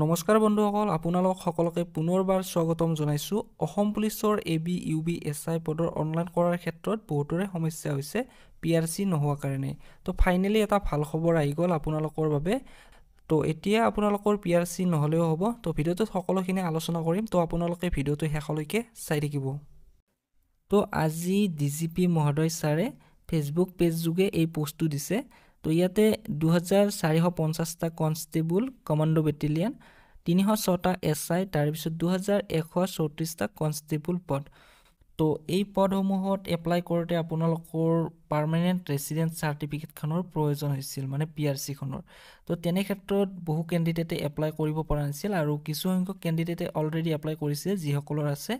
নমস্কাৰ বন্ধুসকল আপোনালোক সকলোকে পুনৰবাৰ স্বাগতম জনাইছোঁ অসম পুলিচৰ A B U B S I পদৰ অনলাইন কৰাৰ ক্ষেত্ৰত বহুতৰে সমস্যা হৈছে পি আৰ চি নোহোৱাৰ কাৰণে তো ফাইনেলি এটা ভাল খবৰ আহি গ'ল আপোনালোকৰ বাবে তো এতিয়া আপোনালোকৰ পি আৰ চি নহ'লেও হ'ব তো ভিডিঅ'টোত সকলোখিনি আলোচনা কৰিম তো আপোনালোকে ভিডিঅ'টো শেষলৈকে চাই থাকিব তো আজি ডি জি পি মহোদয় ছাৰে ফেচবুক পেজযোগে এই পোষ্টটো দিছে তো ইয়াতে দুহেজাৰ চাৰিশ পঞ্চাছটা কনষ্টেবল কমাণ্ডো বেটেলিয়ান তিনিশ ছটা এছ আই তাৰপিছত দুহেজাৰ এশ চৌত্ৰিছটা কনষ্টেবল পদ তো এই পদসমূহত এপ্লাই কৰোঁতে আপোনালোকৰ পাৰ্মানেণ্ট ৰেচিডেণ্ট চাৰ্টিফিকেটখনৰ প্ৰয়োজন হৈছিল মানে পি আৰ চিখনৰ তো তেনে ক্ষেত্ৰত বহু কেণ্ডিডেটে এপ্লাই কৰিব পৰা নাছিল আৰু কিছুসংখ্যক কেণ্ডিডেটে অলৰেডি এপ্লাই কৰিছে যিসকলৰ আছে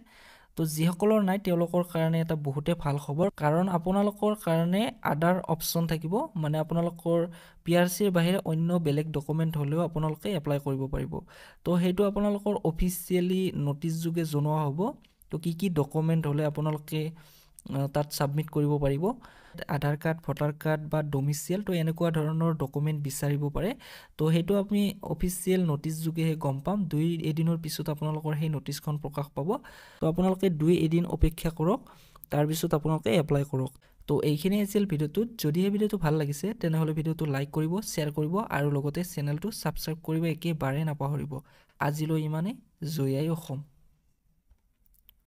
তো যিসকলৰ নাই তেওঁলোকৰ কাৰণে এটা বহুতে ভাল খবৰ কাৰণ আপোনালোকৰ কাৰণে আদাৰ অপশ্যন থাকিব মানে আপোনালোকৰ পি আৰ চিৰ বাহিৰে অন্য বেলেগ ডকুমেণ্ট হ'লেও আপোনালোকে এপ্লাই কৰিব পাৰিব তো সেইটো আপোনালোকৰ অফিচিয়েলি নটিছ যোগে জনোৱা হ'ব তো কি কি ডকুমেণ্ট হ'লে আপোনালোকে তাত ছাবমিট কৰিব পাৰিব আধাৰ কাৰ্ড ভোটাৰ কাৰ্ড বা ডমিচিয়েল তো এনেকুৱা ধৰণৰ ডকুমেণ্ট বিচাৰিব পাৰে তো সেইটো আপুনি অফিচিয়েল নটিছ যোগেহে গম পাম দুই এদিনৰ পিছত আপোনালোকৰ সেই নটিছখন প্ৰকাশ পাব তো আপোনালোকে দুই এদিন অপেক্ষা কৰক তাৰপিছত আপোনালোকে এপ্লাই কৰক তো এইখিনি আছিল ভিডিঅ'টোত যদিহে ভিডিঅ'টো ভাল লাগিছে তেনেহ'লে ভিডিঅ'টো লাইক কৰিব শ্বেয়াৰ কৰিব আৰু লগতে চেনেলটো ছাবস্ক্ৰাইব কৰিব একেবাৰে নাপাহৰিব আজিলৈ ইমানে জয়াই অসম